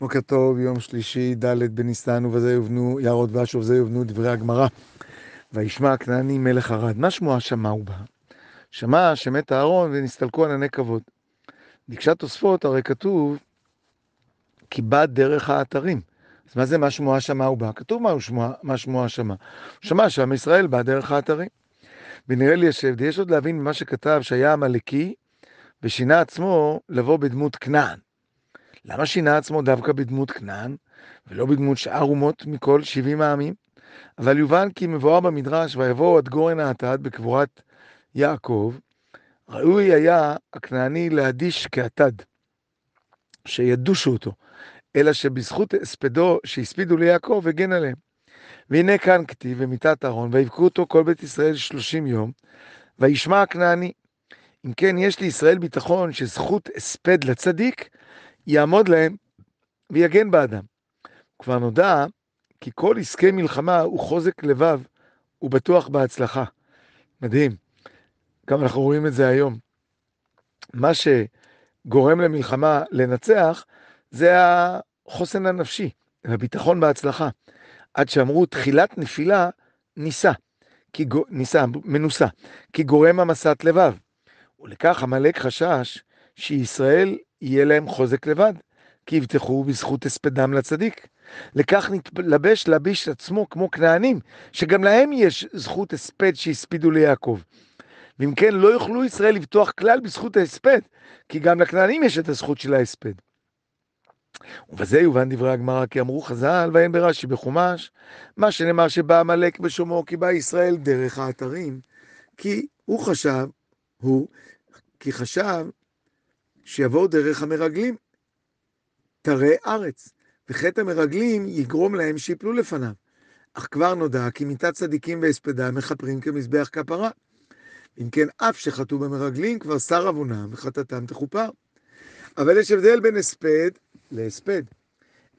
בוקר טוב, יום שלישי, ד' בניסן, ובזה יובנו יערות ואש, ובזה יובנו דברי הגמרא. וישמע הכנעני מלך ערד. מה שמועה שמע הוא בא? שמע שמת אהרון ונסתלקו ענני כבוד. ביקשה תוספות, הרי כתוב, כי בא דרך האתרים. אז מה זה מה שמועה שמע הוא בא? כתוב מה, שמוע, מה שמו השמע. שמע שעם ישראל בא דרך האתרים. ונראה לי ישב, יש עוד להבין ממה שכתב שהיה עמלקי, ושינה עצמו לבוא בדמות כנען. למה שינה עצמו דווקא בדמות כנען, ולא בדמות שאר אומות מכל 70 העמים? אבל יובן כי מבואר במדרש, ויבואו עד גורן האטד בקבורת יעקב, ראוי היה הכנעני להדיש כאטד, שידושו אותו, אלא שבזכות הספדו שהספידו ליעקב, הגן עליהם. והנה כאן כתיב במיטת אהרון, ויבכו אותו כל בית ישראל שלושים יום, וישמע הכנעני. אם כן, יש לישראל ביטחון שזכות הספד לצדיק, יעמוד להם ויגן בעדם. כבר נודע כי כל עסקי מלחמה הוא חוזק לבב ובטוח בהצלחה. מדהים. גם אנחנו רואים את זה היום. מה שגורם למלחמה לנצח זה החוסן הנפשי והביטחון בהצלחה. עד שאמרו תחילת נפילה נישא, נישא, מנוסה, כי גורם המסת לבב. ולכך עמלק חשש שישראל יהיה להם חוזק לבד, כי יבטחו בזכות הספדם לצדיק. לכך נתלבש להביש את עצמו כמו כנענים, שגם להם יש זכות הספד שהספידו ליעקב. ואם כן, לא יוכלו ישראל לבטוח כלל בזכות ההספד, כי גם לכנענים יש את הזכות של ההספד. ובזה יובן דברי הגמרא, כי אמרו חז"ל, ואין ברש"י בחומש, מה שנאמר שבא עמלק בשומו, כי בא ישראל דרך האתרים, כי הוא חשב, הוא, כי חשב שיבואו דרך המרגלים. תראה ארץ, וחטא המרגלים יגרום להם שיפלו לפניו. אך כבר נודע כי מיתת צדיקים והספדה מכפרים כמזבח כפרה. אם כן, אף שחטאו במרגלים, כבר שר עוונם וחטאתם תכופר. אבל יש הבדל בין הספד להספד.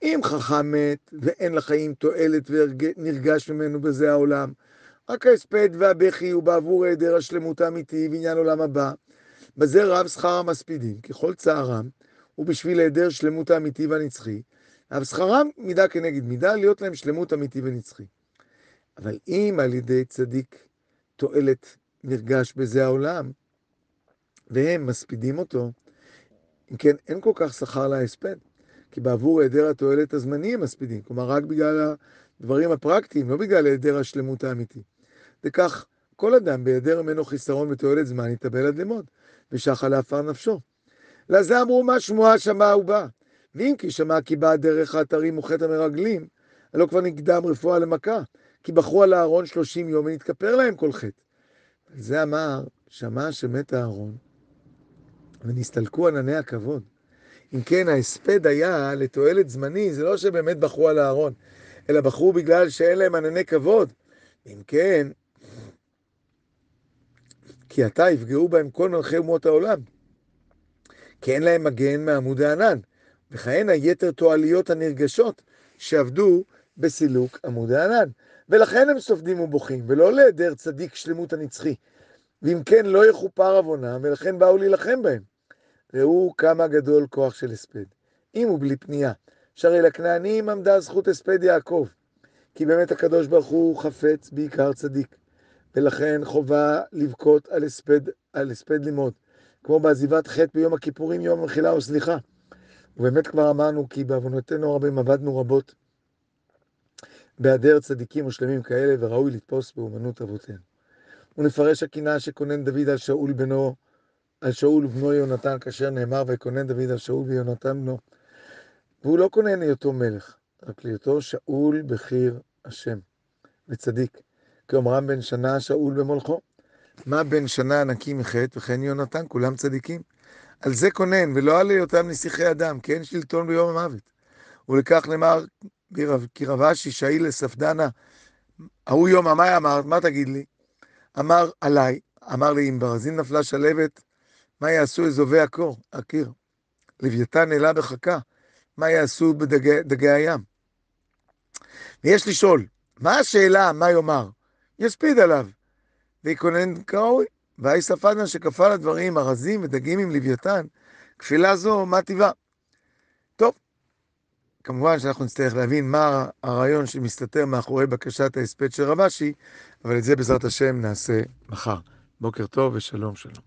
אם חכם מת ואין לחיים תועלת ונרגש ממנו בזה העולם, רק ההספד והבכי הוא בעבור היעדר השלמות האמיתי ועניין עולם הבא. בזה רב שכר המספידים, ככל צערם, ובשביל היעדר שלמות האמיתי והנצחי, אף שכרם מידה כנגד מידה, להיות להם שלמות אמיתי ונצחי. אבל אם על ידי צדיק תועלת נרגש בזה העולם, והם מספידים אותו, אם כן, אין כל כך שכר להספד, כי בעבור היעדר התועלת הזמני הם מספידים, כלומר, רק בגלל הדברים הפרקטיים, לא בגלל היעדר השלמות האמיתי. וכך, כל אדם בהיעדר ממנו חיסרון ותועלת זמן יתאבל עד למות, ושחה לעפר נפשו. לזה אמרו מה שמועה שמע ובא. ואם כי שמע כי באה דרך האתרים וחטא המרגלים, הלא כבר נקדם רפואה למכה, כי בחרו על אהרון שלושים יום ונתכפר להם כל חטא. זה אמר, שמע שמת אהרון, ונסתלקו ענני הכבוד. אם כן, ההספד היה לתועלת זמני, זה לא שבאמת בחרו על אהרון, אלא בחרו בגלל שאין להם ענני כבוד. אם כן, כי עתה יפגעו בהם כל מלכי אומות העולם, כי אין להם מגן מעמוד הענן, וכהנה יתר תועליות הנרגשות שעבדו בסילוק עמוד הענן. ולכן הם סופדים ובוכים, ולא להיעדר צדיק שלמות הנצחי. ואם כן, לא יכופר עוונם, ולכן באו להילחם בהם. ראו כמה גדול כוח של הספד, אם הוא בלי פנייה. שרי לכנענים עמדה זכות הספד יעקב, כי באמת הקדוש ברוך הוא חפץ בעיקר צדיק. ולכן חובה לבכות על הספד, על הספד לימוד, כמו בעזיבת חטא ביום הכיפורים, יום המחילה או סליחה. ובאמת כבר אמרנו כי בעוונותינו הרבים עבדנו רבות בהיעדר צדיקים ושלמים כאלה, וראוי לתפוס באומנות אבותינו. ונפרש הקנאה שכונן דוד על שאול בנו, על שאול ובנו יונתן, כאשר נאמר וכונן דוד על שאול ויונתן בנו. והוא לא כונן היותו מלך, רק להיותו שאול בחיר השם וצדיק. כאומרם בן שנה שאול במולכו. מה בן שנה נקי מחטא וכן יונתן, כולם צדיקים. על זה קונן, ולא על היותם נסיכי אדם, כי אין שלטון ביום המוות. ולכך נאמר, כי רב אשי שאי לספדנה, ההוא יום עמי אמר, מה תגיד לי? אמר עליי, אמר לי, אם ברזין נפלה שלבת, מה יעשו אזובי הקור, הקיר? לוויתן נעלה בחכה, מה יעשו בדגי הים? ויש לשאול, מה השאלה, מה יאמר? יספיד עליו, ויקונן כראוי. והאי ספדנה שכפה לדברים ארזים ודגים עם לוויתן, כפילה זו, מה טיבה? טוב, כמובן שאנחנו נצטרך להבין מה הרעיון שמסתתר מאחורי בקשת ההספד של רבשי, אבל את זה בעזרת השם נעשה מחר. בוקר טוב ושלום שלום.